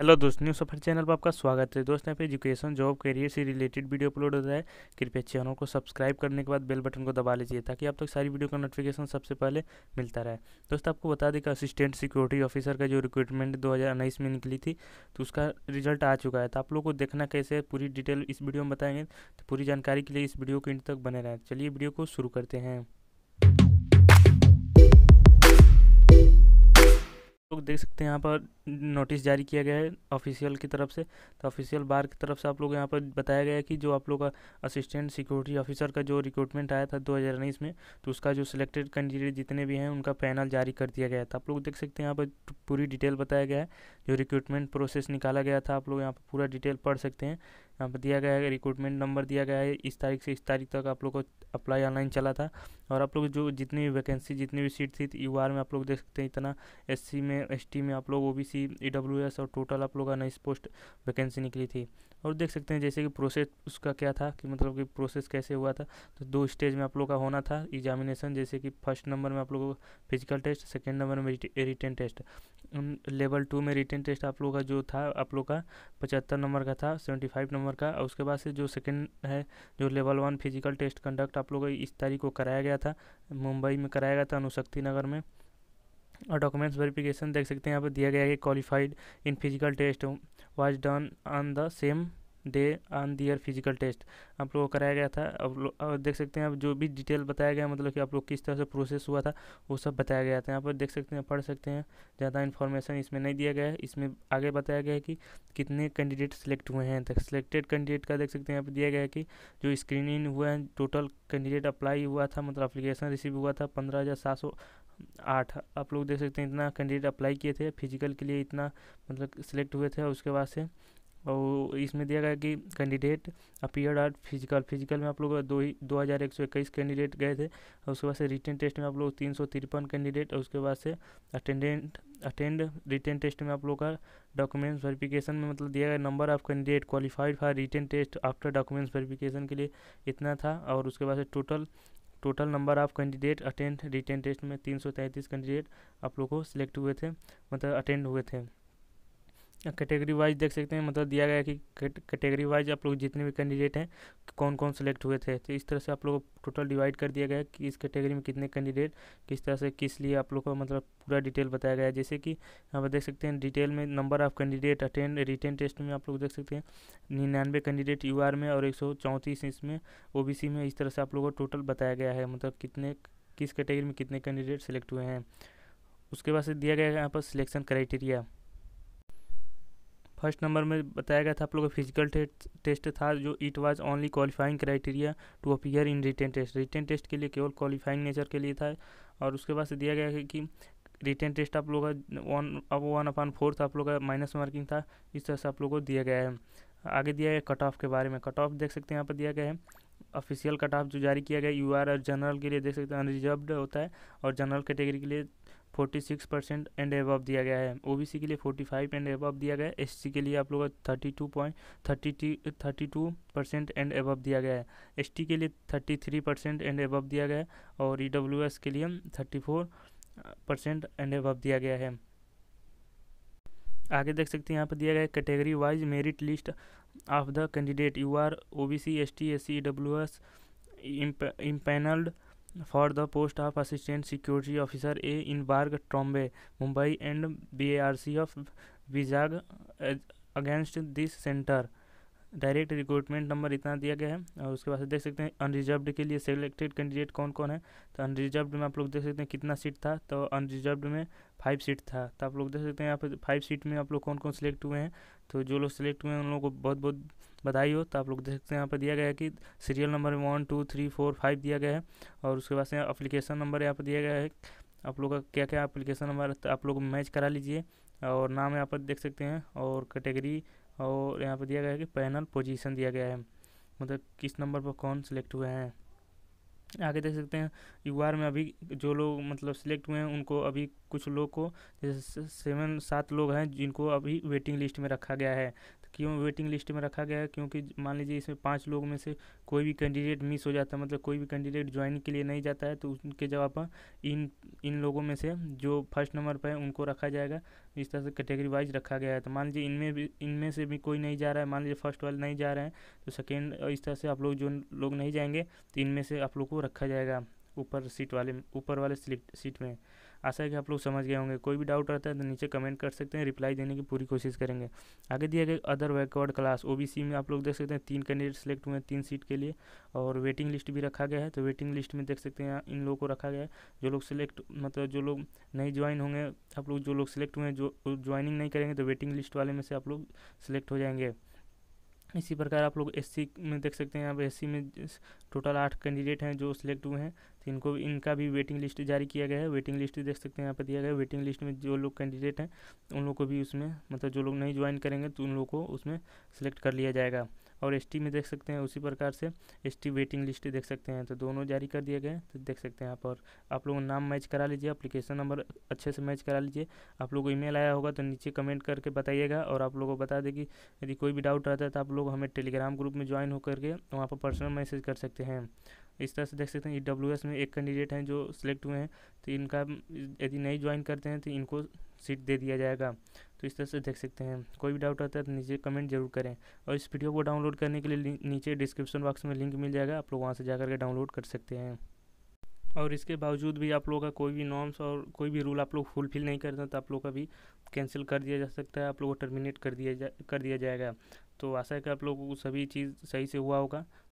hello दोस्त new सफर channel पर आपका स्वागत है दोस्त यहाँ पे एजुकेशन जॉब करियर से रिलेटेड वीडियो अपलोड रहा है कृपया चैनल को सब्सक्राइब करने के बाद बेल बटन को दबा लीजिए ताकि आप तक तो सारी वीडियो का नोटिफिकेशन सबसे पहले मिलता रहे दोस्त आपको बता दें कि असिस्टेंट सिक्योरिटी ऑफिसर का जो रिक्रूटमेंट दो में निकली थी तो उसका रिजल्ट आ चुका है तो आप लोग को देखना कैसे पूरी डिटेल इस वीडियो में बताएंगे तो पूरी जानकारी के लिए इस वीडियो के इंट तक बने रहें चलिए वीडियो को शुरू करते हैं देख सकते हैं यहाँ पर नोटिस जारी किया गया है ऑफिशियल की तरफ से तो ऑफिशियल बार की तरफ से आप लोग यहाँ पर बताया गया है कि जो आप लोग का असिस्टेंट सिक्योरिटी ऑफिसर का जो रिक्रूटमेंट आया था दो में तो उसका जो सिलेक्टेड कैंडिडेट जितने भी हैं उनका पैनल जारी कर दिया गया था आप लोग देख सकते हैं यहाँ पर पूरी डिटेल बताया गया है जो रिक्रूटमेंट प्रोसेस निकाला गया था आप लोग यहाँ पर पूरा डिटेल पढ़ सकते हैं यहाँ पर दिया गया है रिक्रूटमेंट नंबर दिया गया है इस तारीख से इस तारीख तक आप लोग को अप्लाई ऑनलाइन चला था और आप लोग जो जितनी भी वैकेंसी जितनी भी सीट थी यू में आप लोग देख सकते हैं इतना एस में एस में आप लोग ओ बी e और टोटल आप लोग का नई पोस्ट वैकेंसी निकली थी और देख सकते हैं जैसे कि प्रोसेस उसका क्या था कि मतलब कि प्रोसेस कैसे हुआ था तो दो स्टेज में आप लोग का होना था एग्जामिनेशन जैसे कि फर्स्ट नंबर में आप लोगों को फिजिकल टेस्ट सेकेंड नंबर में रिटर्न टेस्ट लेवल टू में रिटर्न टेस्ट आप लोग का जो था आप लोग का पचहत्तर नंबर का था सेवेंटी फाइव नंबर का और उसके बाद से जो सेकेंड है जो level one physical test conduct आप लोग इस तारीख को कराया गया था मुंबई में कराया गया था अनुशक्ति नगर में और डॉक्यूमेंट्स वेरिफिकेशन देख सकते हैं यहाँ पर दिया गया है qualified in physical test was done on the same day on their physical test आप लोगों को कराया गया था अब लोग देख सकते हैं अब जो भी डिटेल बताया गया मतलब कि आप लोग किस तरह से प्रोसेस हुआ था वो सब बताया गया था यहाँ पर देख सकते हैं पढ़ सकते हैं ज़्यादा इन्फॉर्मेशन इसमें नहीं दिया गया है इसमें आगे बताया गया है कि कितने कैंडिडेट सेलेक्ट हुए हैं सेलेक्टेड कैंडिडेट का देख सकते हैं यहाँ पर दिया गया है कि जो स्क्रीनिंग हुआ है टोटल कैंडिडेट अप्लाई हुआ था मतलब अप्लीकेशन रिसीव हुआ था पंद्रह हज़ार सात सौ आठ आप लोग देख सकते हैं इतना कैंडिडेट अप्लाई किए थे फिजिकल के लिए इतना मतलब सिलेक्ट हुए थे उसके बाद से और इसमें दिया गया कि candidate appear at physical physical में आप लोग दो ही दो हज़ार एक सौ इक्कीस कैंडिडेट गए थे और उसके बाद से रिटर्न टेस्ट में आप लोग तीन सौ तिरपन कैंडिडेट और उसके बाद से अटेंडेंट अटेंड रिटर्न टेस्ट में आप लोग का डॉक्यूमेंट्स वेरिफिकेशन में मतलब दिया गया number of candidate qualified for written test after documents verification के लिए इतना था और उसके बाद से total total number of candidate attend written test में तीन सौ तैंतीस कैंडिडेट आप लोग को सिलेक्ट हुए थे मतलब अटेंड हुए थे कैटेगरी वाइज देख सकते हैं मतलब दिया गया है कि कैटेगरी वाइज आप लोग जितने भी कैंडिडेट हैं कौन कौन सेलेक्ट हुए थे तो इस तरह से आप लोग टोटल डिवाइड कर दिया गया है कि इस कैटेगरी में कितने कैंडिडेट किस तरह से किस लिए आप लोग का मतलब पूरा डिटेल बताया गया है जैसे कि आप देख सकते हैं डिटेल में number of candidate attend written test में आप लोग देख सकते हैं निन्यानवे कैंडिडेट यू में और एक इसमें ओ में इस तरह से आप लोग को टोटल बताया गया है मतलब कितने किस कैटेगरी में कितने कैंडिडेट सेलेक्ट हुए हैं उसके बाद से दिया गया है यहाँ पर सिलेक्शन क्राइटेरिया फर्स्ट नंबर में बताया गया था आप लोग का फिजिकल टेस्ट था जो it was only qualifying criteria to appear in written test written test के लिए केवल क्वालिफाइंग नेचर के लिए था और उसके बाद से दिया गया है कि रिटर्न टेस्ट आप लोग का वन अब वन अपान फोर्थ आप लोग का माइनस मार्किंग था इस तरह से आप लोग को दिया गया है आगे दिया गया कट ऑफ के बारे में कट ऑफ देख सकते हैं यहाँ पर दिया गया है ऑफिशियल कट ऑफ जो जारी किया गया यू आर जनरल के लिए देख सकते हैं अनरिजर्व्ड होता है और जनरल कैटेगरी के लिए forty six percent and above दिया गया है ओबीसी के लिए फोर्टी फाइव एंड एबव दिया गया है एससी के लिए आप लोग थर्टी टू पॉइंट थर्टी टी thirty two percent and above दिया गया है एसटी के लिए thirty three percent and above दिया गया है और ई e के लिए thirty four percent and above दिया गया है आगे देख सकते हैं यहाँ पर दिया गया है category wise merit list of the candidate U R O B C S T S C W S empanelled for the post of assistant security officer a in Barg Trombe Mumbai and BARC of Vizag against this centre direct recruitment number इतना दिया गया है और उसके बाद देख सकते हैं अनरिजर्व्ड के लिए सेलेक्टेड कैंडिडेट कौन कौन है तो अनरिजर्व्ड में आप लोग देख सकते हैं कितना सीट था तो अनरिजर्व्ड में फाइव सीट था तो आप लोग देख सकते हैं यहाँ पर फाइव सीट में आप लोग कौन कौन सेलेक्ट हुए हैं तो जो लोग सेलेक्ट हुए हैं उन लोगों को बहुत बहुत बधाई हो तो आप लोग देख सकते हैं यहाँ पर दिया गया है कि serial number one two three four five दिया गया है और उसके बाद से अप्लीकेशन नंबर यहाँ पर दिया गया है आप लोग का क्या क्या अप्लीकेशन नंबर तो आप लोग मैच करा लीजिए और नाम यहाँ पर देख सकते हैं और कैटेगरी और यहाँ पर दिया गया है कि पैनल पोजीशन दिया गया है मतलब किस नंबर पर कौन सिलेक्ट हुए हैं आगे देख सकते हैं यू में अभी जो लोग मतलब सिलेक्ट हुए हैं उनको अभी कुछ लोग को जैसे सेवन सात लोग हैं जिनको अभी वेटिंग लिस्ट में रखा गया है क्यों वेटिंग लिस्ट में रखा गया है क्योंकि मान लीजिए इसमें पाँच लोग में से कोई भी कैंडिडेट मिस हो जाता है मतलब कोई भी कैंडिडेट ज्वाइन के लिए नहीं जाता है तो उनके जवाब पर इन इन लोगों में से जो फर्स्ट नंबर पर है उनको रखा जाएगा इस तरह से कैटेगरी वाइज रखा गया है तो मान लीजिए इनमें भी इनमें से भी कोई नहीं जा रहा है मान लीजिए फर्स्ट वाले नहीं जा रहे हैं तो सेकेंड इस तरह से आप लोग जो लोग नहीं जाएंगे तो इनमें से आप लोग को रखा जाएगा ऊपर सीट वाले ऊपर वाले सीट में आशा है कि आप लोग समझ गए होंगे कोई भी डाउट रहता है तो नीचे कमेंट कर सकते हैं रिप्लाई देने की पूरी कोशिश करेंगे आगे दिया गया अदर वैकवर्ड क्लास ओबीसी में आप लोग देख सकते हैं तीन कैंडिडेट सेलेक्ट हुए हैं तीन सीट के लिए और वेटिंग लिस्ट भी रखा गया है तो वेटिंग लिस्ट में देख सकते हैं इन लोगों को रखा गया है जो लोग सिलेक्ट मतलब जो लोग नहीं ज्वाइन होंगे आप लोग जो लोग सिलेक्ट हुए हैं जो ज्वाइनिंग नहीं करेंगे तो वेटिंग लिस्ट वाले में से आप लोग सिलेक्ट हो जाएंगे इसी प्रकार आप लोग एससी में देख सकते हैं यहाँ एस एससी में टोटल आठ कैंडिडेट हैं जो सिलेक्ट हुए हैं तो इनको इनका भी वेटिंग लिस्ट जारी किया गया है वेटिंग लिस्ट देख सकते हैं यहाँ पर दिया गया है वेटिंग लिस्ट में जो लोग कैंडिडेट हैं उन लोग को भी उसमें मतलब जो लोग नहीं ज्वाइन करेंगे तो उन लोग को उसमें सेलेक्ट कर लिया जाएगा और एस में देख सकते हैं उसी प्रकार से एस वेटिंग लिस्ट देख सकते हैं तो दोनों जारी कर दिए गए तो देख सकते हैं यहाँ पर आप लोग नाम मैच करा लीजिए अप्लीकेशन नंबर अच्छे से मैच करा लीजिए आप लोग को ई आया होगा तो नीचे कमेंट करके बताइएगा और आप लोगों को बता देगी यदि कोई भी डाउट रहता है तो आप लोग हमें टेलीग्राम ग्रुप में ज्वाइन होकर के वहाँ पर पर्सनल मैसेज कर सकते हैं इस तरह से देख सकते हैं ई डब्ल्यू एस में एक कैंडिडेट हैं जो सिलेक्ट हुए हैं तो इनका यदि नहीं ज्वाइन करते हैं तो इनको सीट दे दिया जाएगा तो इस तरह से देख सकते हैं कोई भी डाउट आता है तो नीचे कमेंट जरूर करें और इस वीडियो को डाउनलोड करने के लिए नीचे डिस्क्रिप्शन बॉक्स में लिंक मिल जाएगा आप लोग वहाँ से जा करके डाउनलोड कर सकते हैं और इसके बावजूद भी आप लोगों का कोई भी नॉर्म्स और कोई भी रूल आप लोग फुलफिल नहीं करते तो आप लोग का भी कैंसिल कर दिया जा सकता है आप लोग को टर्मिनेट कर दिया जा कर दिया जाएगा तो आशा है कि आप लोगों को सभी चीज़ सही से हुआ होगा